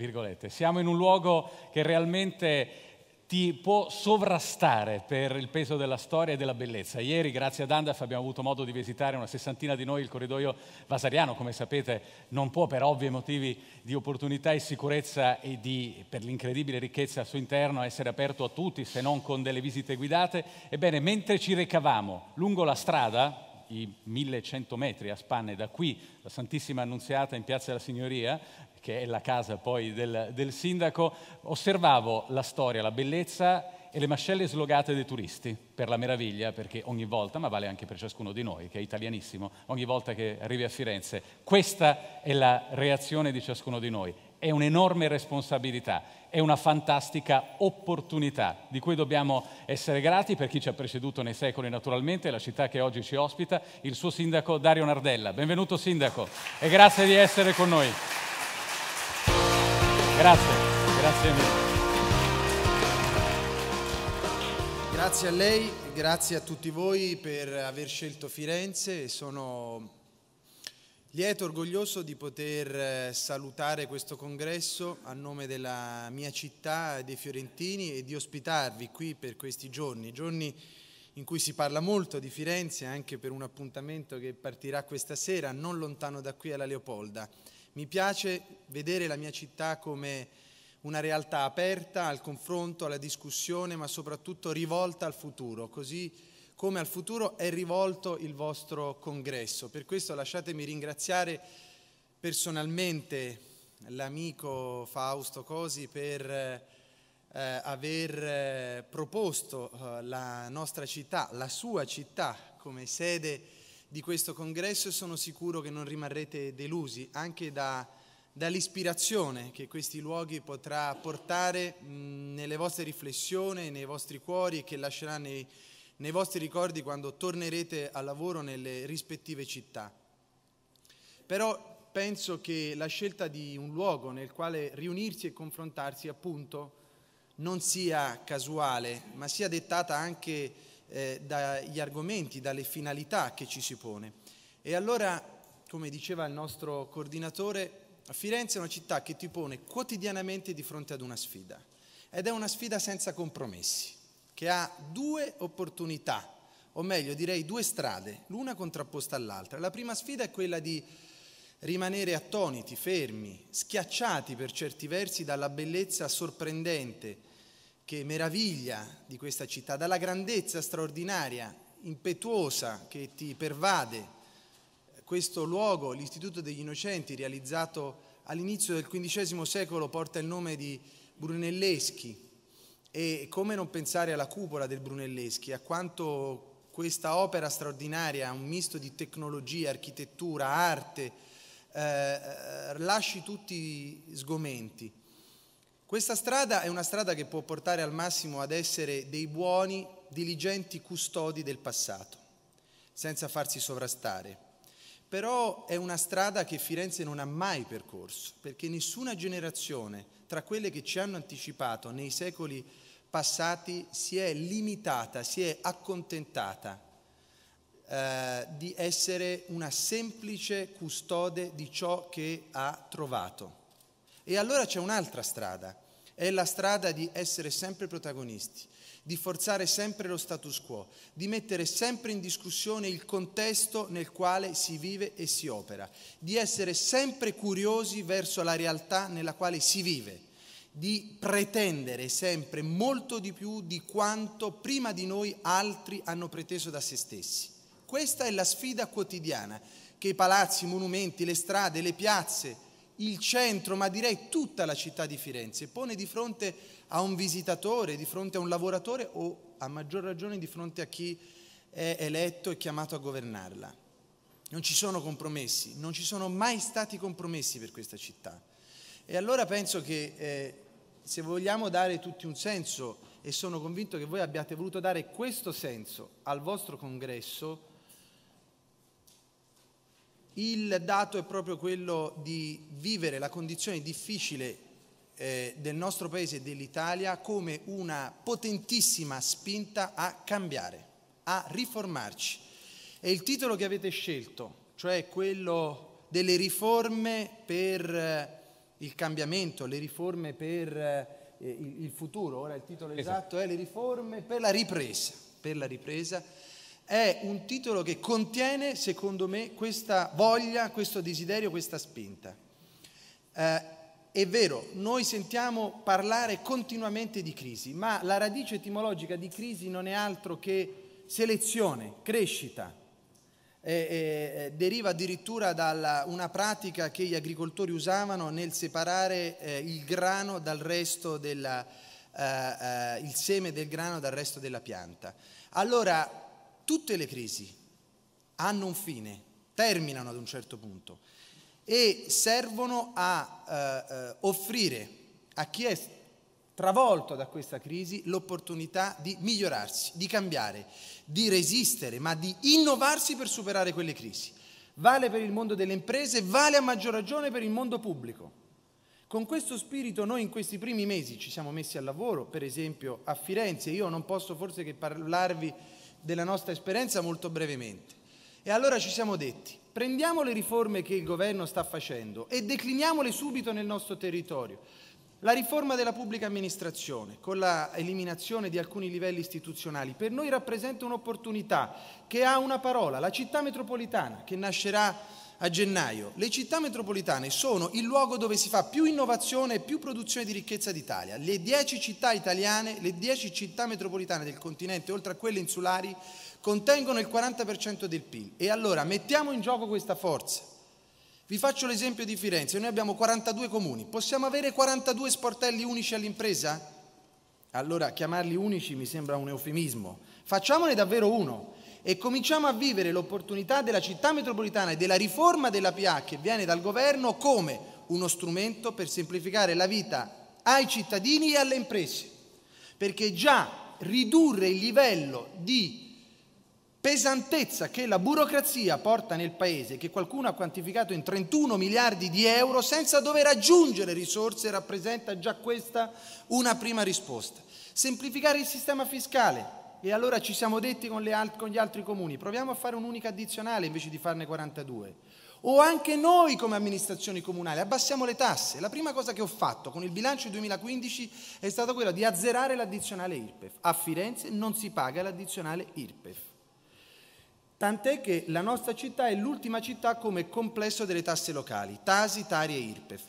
virgolette, siamo in un luogo che realmente ti può sovrastare per il peso della storia e della bellezza. Ieri, grazie ad Andaf, abbiamo avuto modo di visitare una sessantina di noi il corridoio vasariano, come sapete non può per ovvi motivi di opportunità e sicurezza e di, per l'incredibile ricchezza al suo interno essere aperto a tutti, se non con delle visite guidate. Ebbene, mentre ci recavamo lungo la strada, i 1100 metri a spanne da qui, la Santissima Annunziata in Piazza della Signoria, che è la casa poi del, del sindaco, osservavo la storia, la bellezza e le mascelle slogate dei turisti, per la meraviglia, perché ogni volta, ma vale anche per ciascuno di noi, che è italianissimo, ogni volta che arrivi a Firenze, questa è la reazione di ciascuno di noi. È un'enorme responsabilità, è una fantastica opportunità di cui dobbiamo essere grati per chi ci ha preceduto nei secoli naturalmente, la città che oggi ci ospita, il suo sindaco Dario Nardella. Benvenuto sindaco e grazie di essere con noi. Grazie, grazie mille. Grazie a lei, grazie a tutti voi per aver scelto Firenze. Sono lieto e orgoglioso di poter eh, salutare questo congresso a nome della mia città, dei fiorentini, e di ospitarvi qui per questi giorni, giorni in cui si parla molto di Firenze, anche per un appuntamento che partirà questa sera, non lontano da qui alla Leopolda. Mi piace vedere la mia città come una realtà aperta al confronto, alla discussione, ma soprattutto rivolta al futuro, così come al futuro è rivolto il vostro congresso. Per questo lasciatemi ringraziare personalmente l'amico Fausto Cosi per eh, aver eh, proposto eh, la nostra città, la sua città, come sede di questo congresso e sono sicuro che non rimarrete delusi anche da, dall'ispirazione che questi luoghi potrà portare mh, nelle vostre riflessioni, nei vostri cuori e che lascerà nei, nei vostri ricordi quando tornerete al lavoro nelle rispettive città. Però penso che la scelta di un luogo nel quale riunirsi e confrontarsi appunto non sia casuale, ma sia dettata anche eh, dagli argomenti, dalle finalità che ci si pone. E allora, come diceva il nostro coordinatore, Firenze è una città che ti pone quotidianamente di fronte ad una sfida ed è una sfida senza compromessi, che ha due opportunità, o meglio direi due strade, l'una contrapposta all'altra. La prima sfida è quella di rimanere attoniti, fermi, schiacciati per certi versi dalla bellezza sorprendente che meraviglia di questa città, dalla grandezza straordinaria, impetuosa che ti pervade. Questo luogo, l'Istituto degli Innocenti, realizzato all'inizio del XV secolo, porta il nome di Brunelleschi. E come non pensare alla cupola del Brunelleschi, a quanto questa opera straordinaria, un misto di tecnologia, architettura, arte, eh, eh lasci tutti sgomenti. Questa strada è una strada che può portare al massimo ad essere dei buoni, diligenti custodi del passato, senza farsi sovrastare. Però è una strada che Firenze non ha mai percorso, perché nessuna generazione tra quelle che ci hanno anticipato nei secoli passati si è limitata, si è accontentata eh, di essere una semplice custode di ciò che ha trovato. E allora c'è un'altra strada, è la strada di essere sempre protagonisti, di forzare sempre lo status quo, di mettere sempre in discussione il contesto nel quale si vive e si opera, di essere sempre curiosi verso la realtà nella quale si vive, di pretendere sempre molto di più di quanto prima di noi altri hanno preteso da se stessi. Questa è la sfida quotidiana che i palazzi, i monumenti, le strade, le piazze, il centro, ma direi tutta la città di Firenze, pone di fronte a un visitatore, di fronte a un lavoratore o a maggior ragione di fronte a chi è eletto e chiamato a governarla. Non ci sono compromessi, non ci sono mai stati compromessi per questa città. E allora penso che eh, se vogliamo dare tutti un senso, e sono convinto che voi abbiate voluto dare questo senso al vostro congresso, il dato è proprio quello di vivere la condizione difficile eh, del nostro paese e dell'Italia come una potentissima spinta a cambiare, a riformarci. E il titolo che avete scelto, cioè quello delle riforme per eh, il cambiamento, le riforme per eh, il, il futuro, ora il titolo esatto. esatto è le riforme per la ripresa, per la ripresa è un titolo che contiene, secondo me, questa voglia, questo desiderio, questa spinta. Eh, è vero, noi sentiamo parlare continuamente di crisi, ma la radice etimologica di crisi non è altro che selezione, crescita. Eh, eh, deriva addirittura da una pratica che gli agricoltori usavano nel separare eh, il grano dal resto della, eh, eh, il seme del grano dal resto della pianta. Allora, tutte le crisi hanno un fine, terminano ad un certo punto e servono a eh, eh, offrire a chi è travolto da questa crisi l'opportunità di migliorarsi, di cambiare, di resistere, ma di innovarsi per superare quelle crisi. Vale per il mondo delle imprese, vale a maggior ragione per il mondo pubblico. Con questo spirito noi in questi primi mesi ci siamo messi al lavoro, per esempio a Firenze, io non posso forse che parlarvi della nostra esperienza molto brevemente. E allora ci siamo detti, prendiamo le riforme che il governo sta facendo e decliniamole subito nel nostro territorio. La riforma della pubblica amministrazione con l'eliminazione di alcuni livelli istituzionali per noi rappresenta un'opportunità che ha una parola, la città metropolitana che nascerà a gennaio, le città metropolitane sono il luogo dove si fa più innovazione e più produzione di ricchezza d'Italia. Le 10 città italiane, le 10 città metropolitane del continente, oltre a quelle insulari, contengono il 40% del PIL. E allora mettiamo in gioco questa forza. Vi faccio l'esempio di Firenze, noi abbiamo 42 comuni, possiamo avere 42 sportelli unici all'impresa? Allora chiamarli unici mi sembra un eufemismo, facciamone davvero uno e cominciamo a vivere l'opportunità della città metropolitana e della riforma della PA che viene dal governo come uno strumento per semplificare la vita ai cittadini e alle imprese. Perché già ridurre il livello di pesantezza che la burocrazia porta nel Paese, che qualcuno ha quantificato in 31 miliardi di euro, senza dover aggiungere risorse, rappresenta già questa una prima risposta. Semplificare il sistema fiscale, e allora ci siamo detti con, alt- con gli altri comuni, proviamo a fare un'unica addizionale invece di farne 42. O anche noi come amministrazioni comunali abbassiamo le tasse. La prima cosa che ho fatto con il bilancio 2015 è stata quella di azzerare l'addizionale IRPEF. A Firenze non si paga l'addizionale IRPEF. Tant'è che la nostra città è l'ultima città come complesso delle tasse locali, Tasi, Tari e IRPEF.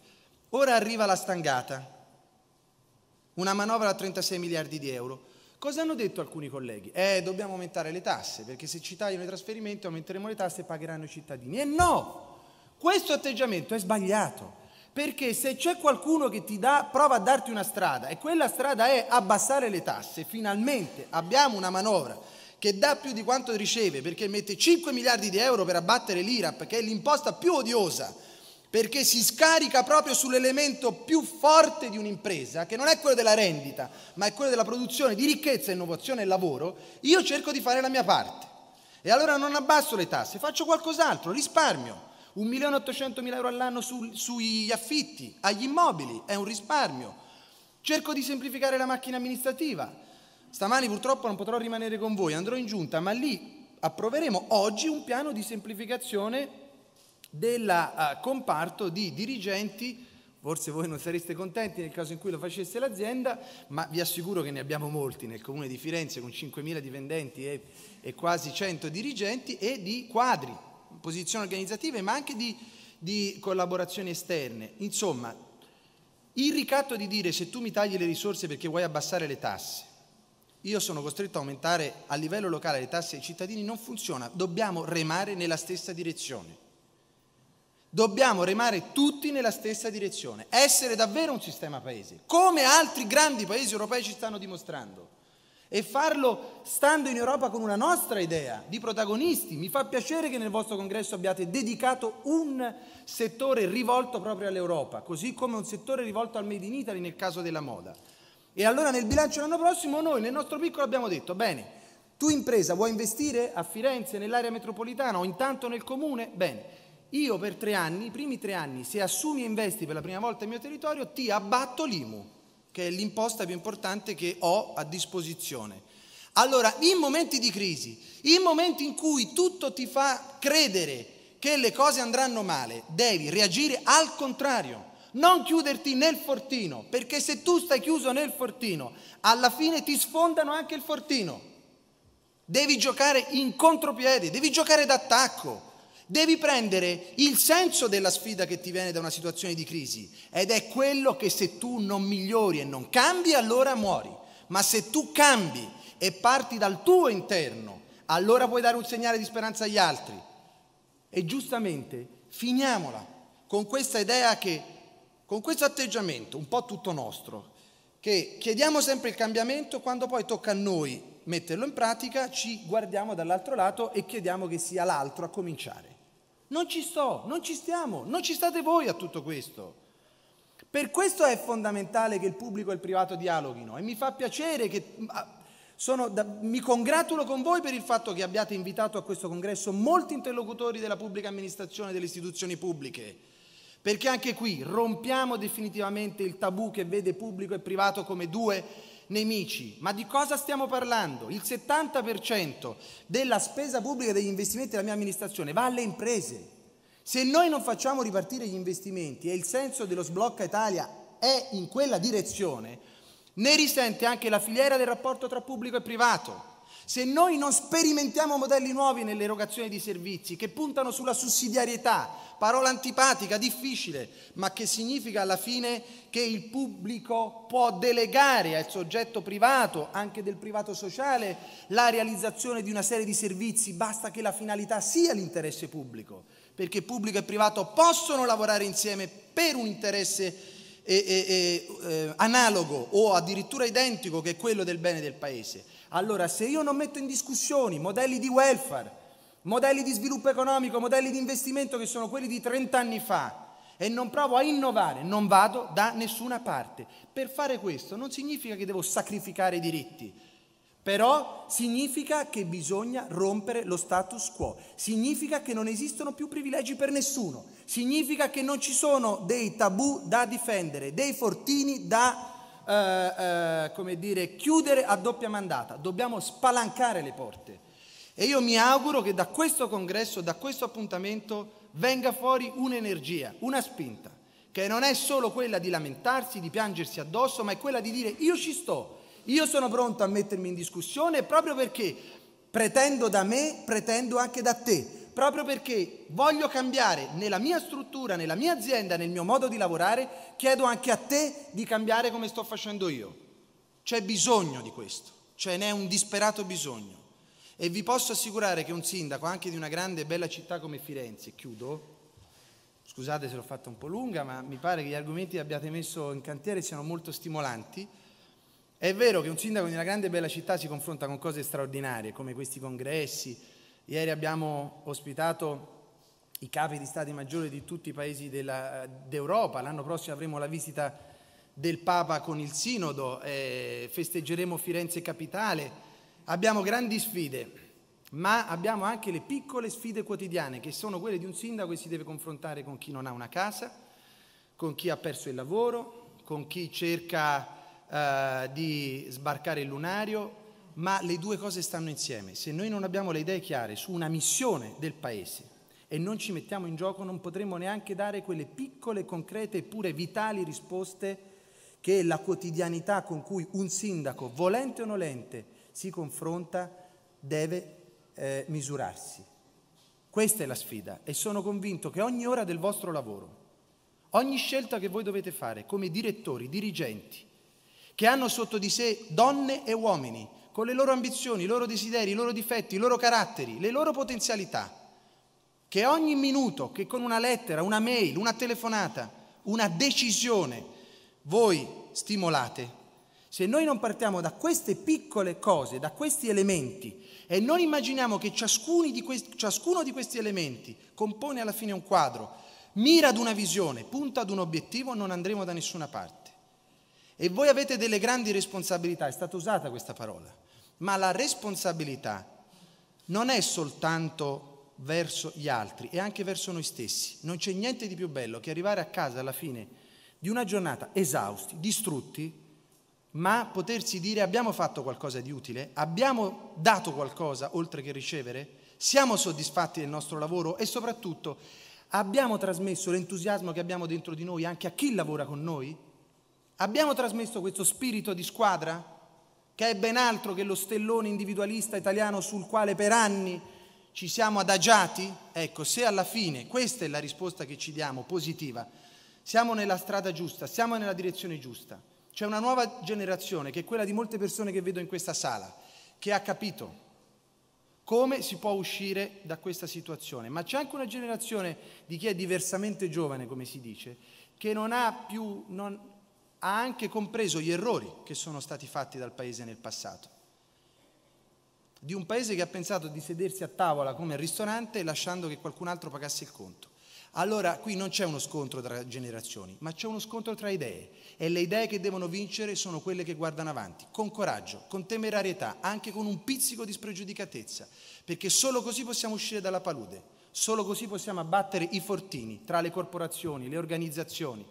Ora arriva la stangata, una manovra a 36 miliardi di euro. Cosa hanno detto alcuni colleghi? Eh, dobbiamo aumentare le tasse, perché se ci tagliano i trasferimenti aumenteremo le tasse e pagheranno i cittadini. E no! Questo atteggiamento è sbagliato, perché se c'è qualcuno che ti dà, prova a darti una strada e quella strada è abbassare le tasse, finalmente abbiamo una manovra che dà più di quanto riceve, perché mette 5 miliardi di euro per abbattere l'IRAP, che è l'imposta più odiosa perché si scarica proprio sull'elemento più forte di un'impresa, che non è quello della rendita, ma è quello della produzione di ricchezza, innovazione e lavoro, io cerco di fare la mia parte. E allora non abbasso le tasse, faccio qualcos'altro, risparmio. 1.800.000 euro all'anno su, sugli affitti, agli immobili, è un risparmio. Cerco di semplificare la macchina amministrativa. Stamani purtroppo non potrò rimanere con voi, andrò in giunta, ma lì approveremo oggi un piano di semplificazione del uh, eh, comparto di dirigenti, forse voi non sareste contenti nel caso in cui lo facesse l'azienda, ma vi assicuro che ne abbiamo molti nel comune di Firenze con 5.000 dipendenti e, e quasi 100 dirigenti e di quadri, posizioni organizzative, ma anche di, di collaborazioni esterne. Insomma, il ricatto di dire se tu mi tagli le risorse perché vuoi abbassare le tasse, io sono costretto a aumentare a livello locale le tasse ai cittadini, non funziona, dobbiamo remare nella stessa direzione dobbiamo remare tutti nella stessa direzione, essere davvero un sistema paese, come altri grandi paesi europei ci stanno dimostrando. E farlo stando in Europa con una nostra idea di protagonisti. Mi fa piacere che nel vostro congresso abbiate dedicato un settore rivolto proprio all'Europa, così come un settore rivolto al Made in Italy nel caso della moda. E allora nel bilancio l'anno prossimo noi nel nostro piccolo abbiamo detto, bene, tu impresa vuoi investire a Firenze, nell'area metropolitana o intanto nel comune? Bene, io per tre anni, i primi tre anni, se assumi e investi per la prima volta il mio territorio, ti abbatto l'IMU, che è l'imposta più importante che ho a disposizione. Allora, in momenti di crisi, in momenti in cui tutto ti fa credere che le cose andranno male, devi reagire al contrario, non chiuderti nel fortino, perché se tu stai chiuso nel fortino, alla fine ti sfondano anche il fortino. Devi giocare in contropiede, devi giocare d'attacco Devi prendere il senso della sfida che ti viene da una situazione di crisi ed è quello che se tu non migliori e non cambi allora muori, ma se tu cambi e parti dal tuo interno allora puoi dare un segnale di speranza agli altri. E giustamente finiamola con questa idea che, con questo atteggiamento un po' tutto nostro, che chiediamo sempre il cambiamento, quando poi tocca a noi metterlo in pratica, ci guardiamo dall'altro lato e chiediamo che sia l'altro a cominciare. Non ci sto, non ci stiamo, non ci state voi a tutto questo. Per questo è fondamentale che il pubblico e il privato dialoghino e mi fa piacere che mm, ah, sono, da, mi congratulo con voi per il fatto che abbiate invitato a questo congresso molti interlocutori della pubblica amministrazione e delle istituzioni pubbliche, perché anche qui rompiamo definitivamente il tabù che vede pubblico e privato come due nemici. Ma di cosa stiamo parlando? Il 70% della spesa pubblica degli investimenti della mia amministrazione va alle imprese. Se noi non facciamo ripartire gli investimenti e il senso dello sblocca Italia è in quella direzione, ne risente anche la filiera del rapporto tra pubblico e privato se noi non sperimentiamo modelli nuovi nell'erogazione di servizi che puntano sulla sussidiarietà, parola antipatica, difficile, ma che significa alla fine che il pubblico può delegare al soggetto privato, anche del privato sociale, la realizzazione di una serie di servizi, basta che la finalità sia l'interesse pubblico, perché pubblico e privato possono lavorare insieme per un interesse eh, eh, eh, eh analogo o addirittura identico che è quello del bene del Paese. Allora, se io non metto in discussione modelli di welfare, modelli di sviluppo economico, modelli di investimento che sono quelli di 30 anni fa, e non provo a innovare, non vado da nessuna parte. Per fare questo non significa che devo sacrificare i diritti, però significa che bisogna rompere lo status quo, significa che non esistono più privilegi per nessuno, significa che non ci sono dei tabù da difendere, dei fortini da eh, eh, come dire, chiudere a doppia mandata, dobbiamo spalancare le porte. E io mi auguro che da questo congresso, da questo appuntamento, venga fuori un'energia, una spinta, che non è solo quella di lamentarsi, di piangersi addosso, ma è quella di dire io ci sto, io sono pronto a mettermi in discussione proprio perché pretendo da me, pretendo anche da te proprio perché voglio cambiare nella mia struttura, nella mia azienda, nel mio modo di lavorare, chiedo anche a te di cambiare come sto facendo io. C'è bisogno di questo, ce n'è un disperato bisogno. E vi posso assicurare che un sindaco anche di una grande e bella città come Firenze, chiudo, scusate se l'ho fatta un po' lunga, ma mi pare che gli argomenti che abbiate messo in cantiere siano molto stimolanti. È vero che un sindaco di una grande e bella città si confronta con cose straordinarie come questi congressi, Ieri abbiamo ospitato i capi di Stati Maggiore di tutti i paesi della, d'Europa, l'anno prossimo avremo la visita del Papa con il Sinodo, eh, festeggeremo Firenze Capitale, abbiamo grandi sfide ma abbiamo anche le piccole sfide quotidiane, che sono quelle di un sindaco che si deve confrontare con chi non ha una casa, con chi ha perso il lavoro, con chi cerca eh, di sbarcare il lunario, ma le due cose stanno insieme. Se noi non abbiamo le idee chiare su una missione del Paese e non ci mettiamo in gioco, non potremo neanche dare quelle piccole, concrete e pure vitali risposte che la quotidianità con cui un sindaco, volente o nolente, si confronta, deve eh, misurarsi. Questa è la sfida e sono convinto che ogni ora del vostro lavoro, ogni scelta che voi dovete fare come direttori, dirigenti, che hanno sotto di sé donne e uomini con le loro ambizioni, i loro desideri, i loro difetti, i loro caratteri, le loro potenzialità, che ogni minuto, che con una lettera, una mail, una telefonata, una decisione, voi stimolate, se noi non partiamo da queste piccole cose, da questi elementi, e non immaginiamo che di questi, ciascuno di questi elementi compone alla fine un quadro, mira ad una visione, punta ad un obiettivo, non andremo da nessuna parte. E voi avete delle grandi responsabilità, è stata usata questa parola, ma la responsabilità non è soltanto verso gli altri, è anche verso noi stessi. Non c'è niente di più bello che arrivare a casa alla fine di una giornata esausti, distrutti, ma potersi dire abbiamo fatto qualcosa di utile, abbiamo dato qualcosa oltre che ricevere, siamo soddisfatti del nostro lavoro e soprattutto abbiamo trasmesso l'entusiasmo che abbiamo dentro di noi anche a chi lavora con noi Abbiamo trasmesso questo spirito di squadra, che è ben altro che lo stellone individualista italiano sul quale per anni ci siamo adagiati? Ecco, se alla fine questa è la risposta che ci diamo, positiva, siamo nella strada giusta, siamo nella direzione giusta. C'è una nuova generazione, che è quella di molte persone che vedo in questa sala, che ha capito come si può uscire da questa situazione. Ma c'è anche una generazione di chi è diversamente giovane, come si dice, che non ha più, non, ha anche compreso gli errori che sono stati fatti dal Paese nel passato. Di un Paese che ha pensato di sedersi a tavola come al ristorante lasciando che qualcun altro pagasse il conto. Allora qui non c'è uno scontro tra generazioni, ma c'è uno scontro tra idee e le idee che devono vincere sono quelle che guardano avanti, con coraggio, con temerarietà, anche con un pizzico di spregiudicatezza, perché solo così possiamo uscire dalla palude, solo così possiamo abbattere i fortini tra le corporazioni, le organizzazioni,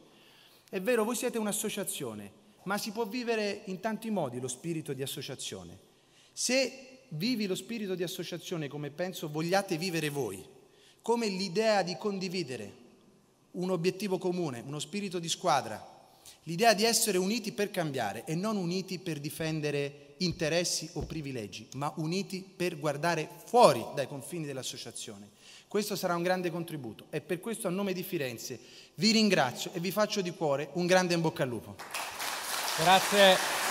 è vero, voi siete un'associazione, ma si può vivere in tanti modi lo spirito di associazione. Se vivi lo spirito di associazione come penso vogliate vivere voi, come l'idea di condividere un obiettivo comune, uno spirito di squadra, l'idea di essere uniti per cambiare e non uniti per difendere interessi o privilegi, ma uniti per guardare fuori dai confini dell'associazione. Questo sarà un grande contributo e per questo a nome di Firenze vi ringrazio e vi faccio di cuore un grande in bocca al lupo. Grazie.